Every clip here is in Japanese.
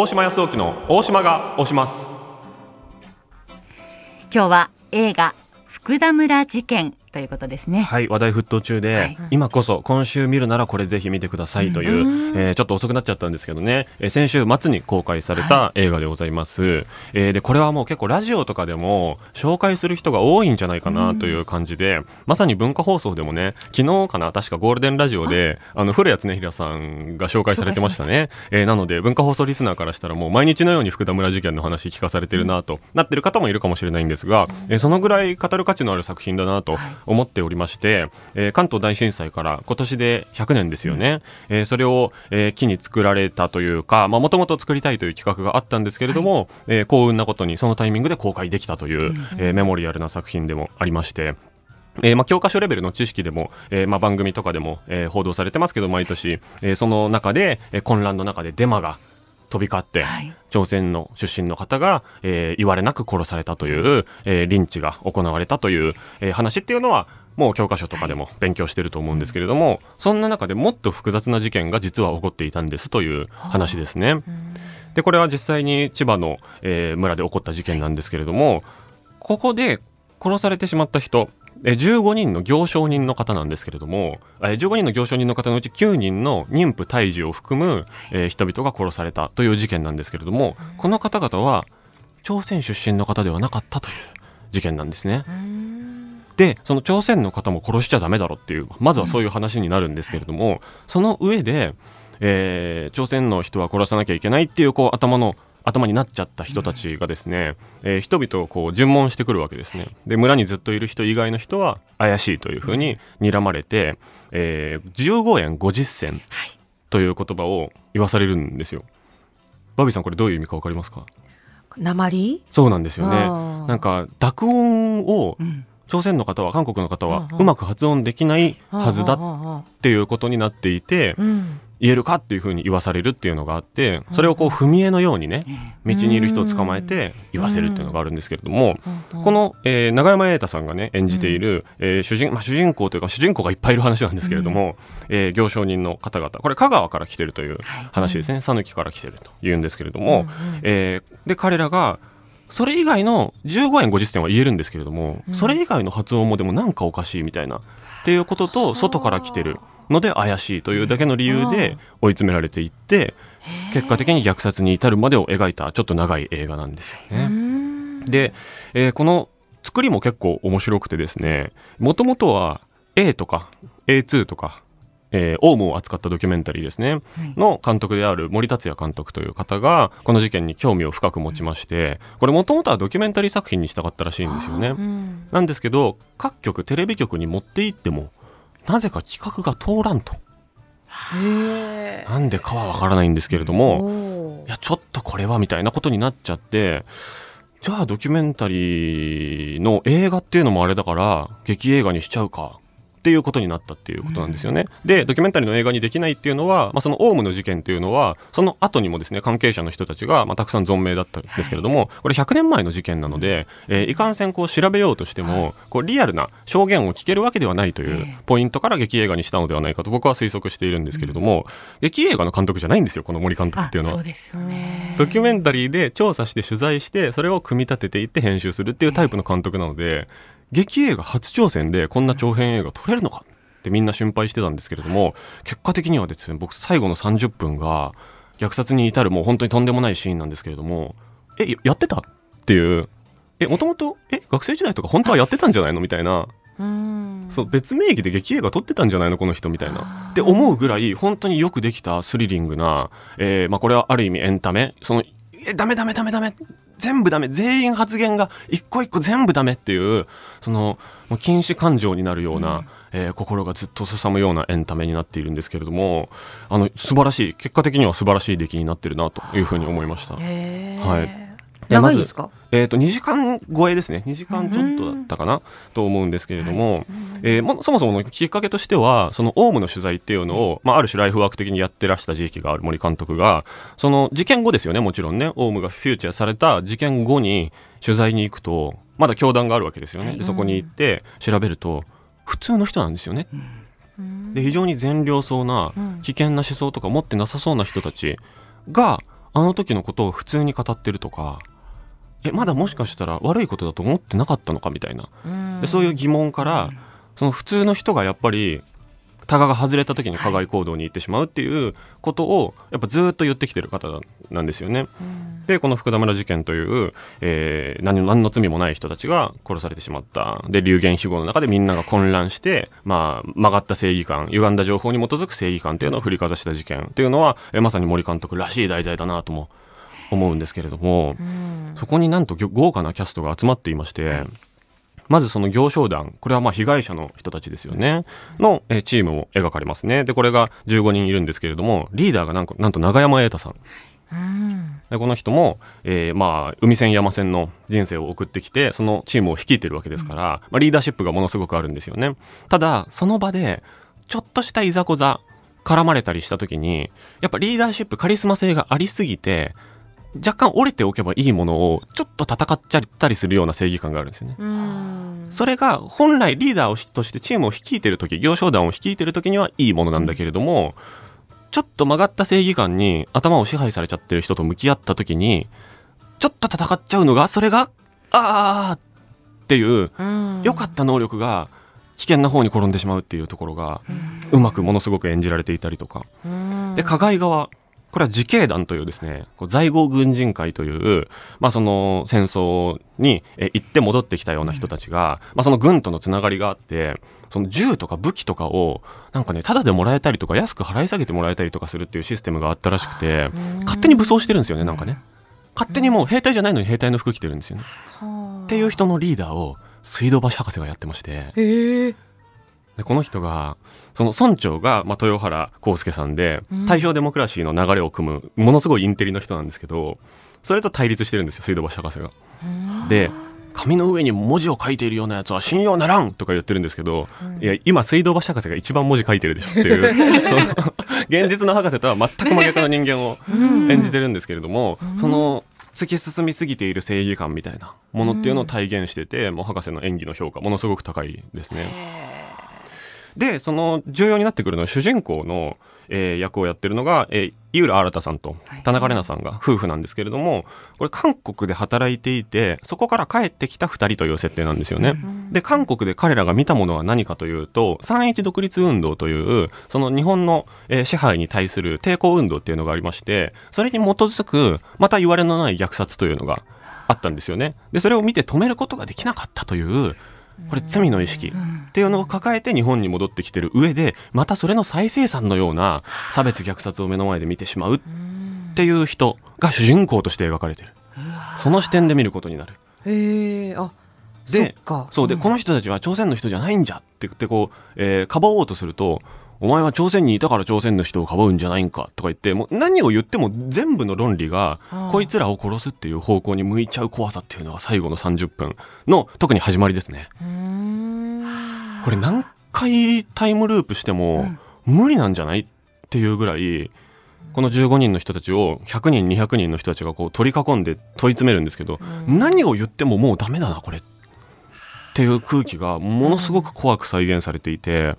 大島康の大島がします今日は映画福田村事件ということですね。はい、話題沸騰中で、はい、今こそ今週見るならこれぜひ見てくださいという、うん、えー、ちょっと遅くなっちゃったんですけどね、えー、先週末に公開された映画でございます。はい、えー、でこれはもう結構ラジオとかでも紹介する人が多いんじゃないかなという感じで、うん、まさに文化放送でもね、昨日かな確かゴールデンラジオであの古谷恒平さんが紹介されてましたね。えー、なので文化放送リスナーからしたらもう毎日のように福田村事件の話聞かされてるなと、なってる方もいるかもしれないんですが、えー、そのぐらい語る価値のある作品だなと。はい思っておりまして、えー、関東大震災から今年で100年ですよね、うん、えー、それを、えー、機に作られたというかもともと作りたいという企画があったんですけれども、はい、えー、幸運なことにそのタイミングで公開できたという、うん、えー、メモリアルな作品でもありまして。えー、まあ教科書レベルの知識でも、えー、まあ番組とかでも、えー、報道されてますけど毎年、えー、その中で、えー、混乱の中でデマが飛び交って、はい、朝鮮の出身の方が、えー、言われなく殺されたという、えー、リンチが行われたという、えー、話っていうのはもう教科書とかでも勉強してると思うんですけれども、はい、そんな中でもっと複雑な事件が実は起こっていたんですという話ですね。でこれは実際に千葉の、えー、村で起こった事件なんですけれども、ここで殺されてしまった人え15人の行商人の方なんですけれども、え15人の行商人の方のうち9人の妊婦胎児を含む、え人々が殺されたという事件なんですけれども、この方々は朝鮮出身の方ではなかったという事件なんですね。でその朝鮮の方も殺しちゃだめだろっていうまずはそういう話になるんですけれども、その上で、えー、朝鮮の人は殺さなきゃいけないっていうこう頭の頭になっちゃった人たちがですね、えー、人々をこう尋問してくるわけですねで村にずっといる人以外の人は怪しいというふうに睨まれて、えー、15円50銭という言葉を言わされるんですよ。バビーさんこれどういう意味かわかりますか鉛そうなんですよねなんか濁音を、うん朝鮮の方は韓国の方はうまく発音できないはずだっていうことになっていて、うん、言えるかっていうふうに言わされるっていうのがあってそれをこう踏み絵のようにね道にいる人を捕まえて言わせるっていうのがあるんですけれどもこの、えー、永山瑛太さんがね演じている、えー、主人まあ、主人公というか主人公がいっぱいいる話なんですけれども、えー、行商人の方々これ香川から来てるという話ですね讃岐、から来てるというんですけれども、えで彼らがそれ以外の15円50銭は言えるんですけれども、それ以外の発音もでもなんかおかしいみたいなっていうことと外から来てる。ので怪しいというだけの理由で追い詰められていって結果的に虐殺に至るまでを描いたちょっと長い映画なんですよね。で、えー、この作りも結構面白くてですねもともとは A とか A2 とかえー、オウムを扱ったドキュメンタリーですね、の監督である森達也監督という方がこの事件に興味を深く持ちましてこれもともとはドキュメンタリー作品にしたかったらしいんですよね、なんですけど各局テレビ局に持って行ってもなぜか企画が通らんとなんでかはわからないんですけれどもいやちょっとこれはみたいなことになっちゃってじゃあドキュメンタリーの映画っていうのもあれだから劇映画にしちゃうかっていうことになったっていうことなんですよね。でドキュメンタリーの映画にできないっていうのは、まあ、そのオウムの事件っていうのはその後にもですね関係者の人たちが、まあ、たくさん存命だったんですけれども、これ100年前の事件なので、えー、いかんせんこう調べようとしても、こうリアルな証言を聞けるわけではないというポイントから劇映画にしたのではないかと僕は推測しているんですけれども、うん、劇映画の監督じゃないんですよこの森監督っていうのは。ドキュメンタリーで調査して取材してそれを組み立てていって編集するっていうタイプの監督なので。劇映画初挑戦でこんな長編映画撮れるのかってみんな心配してたんですけれども結果的にはですね僕最後の30分が虐殺に至るもう本当にとんでもないシーンなんですけれどもえやってたっていうえもともと学生時代とか本当はやってたんじゃないのみたいなそう別名義で劇映画撮ってたんじゃないのこの人みたいなって思うぐらい本当によくできたスリリングな、えーまあ、これはある意味エンタメそのえダメダメダメダメ全部ダメ全員発言が一個一個全部ダメっていうその禁止感情になるような、うん、えー、心がずっとすさむようなエンタメになっているんですけれどもあの素晴らしい結果的には素晴らしい出来になってるなというふうに思いました。はい長いですか、ま、えーと、2時間超えですね2時間ちょっとだったかなと思うんですけれども、はい、えー、ま、そもそものきっかけとしてはそのオウムの取材っていうのを、まあ、ある種ライフワーク的にやってらした時期がある森監督がその事件後ですよねもちろんねオウムがフューチャーされた事件後に取材に行くとまだ教団があるわけですよね、でそこに行って調べると普通の人なんですよね。で非常に善良そうな危険な思想とか持ってなさそうな人たちがあの時のことを普通に語ってるとかえまだもしかしたら悪いことだと思ってなかったのかみたいな、でそういう疑問から、その普通の人がやっぱりタガが外れた時に加害行動に行ってしまうっていうことをやっぱずっと言ってきてる方なんですよね。でこの福田村事件という、えー、何何の罪もない人たちが殺されてしまったで流言飛語の中でみんなが混乱して、まあ、曲がった正義感歪んだ情報に基づく正義感というのを振りかざした事件というのは、えまさに森監督らしい題材だなとも思うんですけれども、うん、そこになんと豪華なキャストが集まっていまして、はいまずその行商団、これはまあ被害者の人たちですよね、のチームも描かれますね。で、これが15人いるんですけれども、リーダーがなんなんと永山瑛太さん。でこの人も、えー、まあ海戦山戦の人生を送ってきてそのチームを率いてるわけですから、まあ、リーダーシップがものすごくあるんですよねただその場でちょっとしたいざこざ絡まれたりした時にやっぱリーダーシップカリスマ性がありすぎて若干折れておけばいいものをちょっと戦っちゃったりするような正義感があるんですよね。それが本来リーダーとしてチームを率いてる時行商団を率いてる時にはいいものなんだけれども、ちょっと曲がった正義感に頭を支配されちゃってる人と向き合った時にちょっと戦っちゃうのがそれがああっていう良かった能力が危険な方に転んでしまうっていうところがうまくものすごく演じられていたりとかで加害側これは自警団というですね、在郷軍人会という、まあ、その戦争に行って戻ってきたような人たちが、まあ、その軍とのつながりがあって、その銃とか武器とかを、なんかね、ただでもらえたりとか、安く払い下げてもらえたりとかするっていうシステムがあったらしくて、勝手に武装してるんですよね、なんかね。勝手にもう兵隊じゃないのに兵隊の服着てるんですよね。っていう人のリーダーを、水道橋博士がやってまして。ーでこの人がその村長が、まあ、豊原康介さんで、大正デモクラシーの流れを組むものすごいインテリの人なんですけどそれと対立してるんですよ水道橋博士が。で紙の上に文字を書いているようなやつは信用ならんとか言ってるんですけど、うん、いや今水道橋博士が一番文字書いてるでしょっていう その現実の博士とは全く真逆の人間を演じてるんですけれども、うん、その突き進みすぎている正義感みたいなものっていうのを体現してて、もう博士の演技の評価ものすごく高いですね。でその重要になってくるのは主人公の、えー、役をやってるのが、えー、井浦新さんと田中玲奈さんが夫婦なんですけれどもこれ韓国で働いていてそこから帰ってきた2人という設定なんですよね。で韓国で彼らが見たものは何かというと31独立運動というその日本の、えー、支配に対する抵抗運動っていうのがありましてそれに基づくまた言われのない虐殺というのがあったんですよね。でそれを見て止めることができなかったというこれ罪の意識っていうのを抱えて日本に戻ってきてる上でまたそれの再生産のような差別虐殺を目の前で見てしまうっていう人が主人公として描かれてるその視点で見ることになる。へーあでそうで、この人たちは朝鮮の人じゃないんじゃって言ってこう、えー、かばおうとするとお前は朝鮮にいたから朝鮮の人をかばうんじゃないんかとか言ってもう何を言っても全部の論理がこいつらを殺すっていう方向に向いちゃう怖さっていうのが最後の30分の特に始まりですね。これ何回タイムループしても無理なんじゃないっていうぐらいこの15人の人たちを100人200人の人たちがこう取り囲んで問い詰めるんですけど何を言ってももうダメだなこれっていう空気がものすごく怖く再現されていて。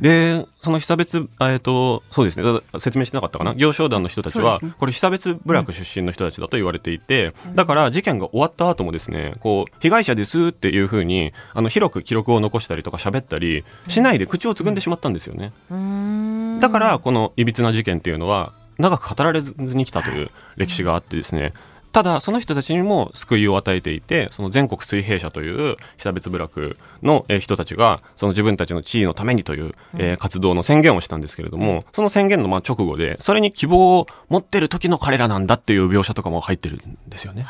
でその被差別えっとそうですね説明してなかったかな行商団の人たちは、ね、これ被差別部落出身の人たちだと言われていて、うん、だから事件が終わった後もですねこう被害者ですっていうふうにあの広く記録を残したりとか喋ったりしないで口をつぐんでしまったんですよね。うん、だからこのいびつな事件っていうのは長く語られずに来たという歴史があってですね、うんただその人たちにも救いを与えていてその全国水平社という被差別部落の人たちがその自分たちの地位のためにという、え活動の宣言をしたんですけれども、その宣言のま直後でそれに希望を持ってる時の彼らなんだっていう描写とかも入ってるんですよね。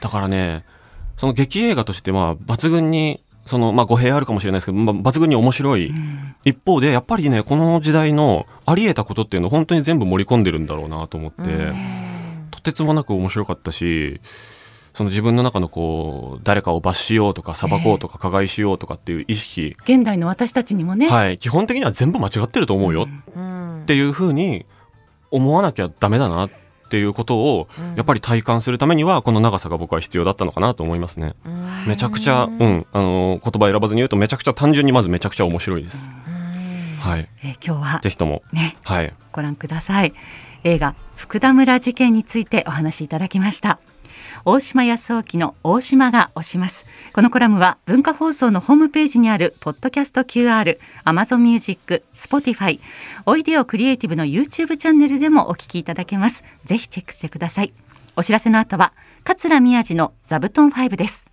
だからねその劇映画としては抜群にそのまあ語弊あるかもしれないですけど、まあ、抜群に面白い、うん、一方でやっぱりねこの時代のありえたことっていうのを本当に全部盛り込んでるんだろうなと思って。うんてつもなく面白かったしその自分の中のこう誰かを罰しようとか裁こうとか加害しようとかっていう意識、えー、現代の私たちにもね、はい、基本的には全部間違ってると思うよっていうふうに思わなきゃダメだなっていうことをやっぱり体感するためにはこの長さが僕は必要だったのかなと思いますね。めちゃくちゃ、うん、あの言葉選ばずに言うとめちゃくちゃ単純にまずめちゃくちゃ面白いです。はい、えー、今日はぜひとも、ね、はい、ご覧ください。映画福田村事件についてお話しいただきました大島康沖の大島が推しますこのコラムは文化放送のホームページにあるポッドキャスト QR、Amazon Music、Spotify、おいでよクリエイティブの YouTube チャンネルでもお聞きいただけますぜひチェックしてくださいお知らせの後は桂宮治の座布団5です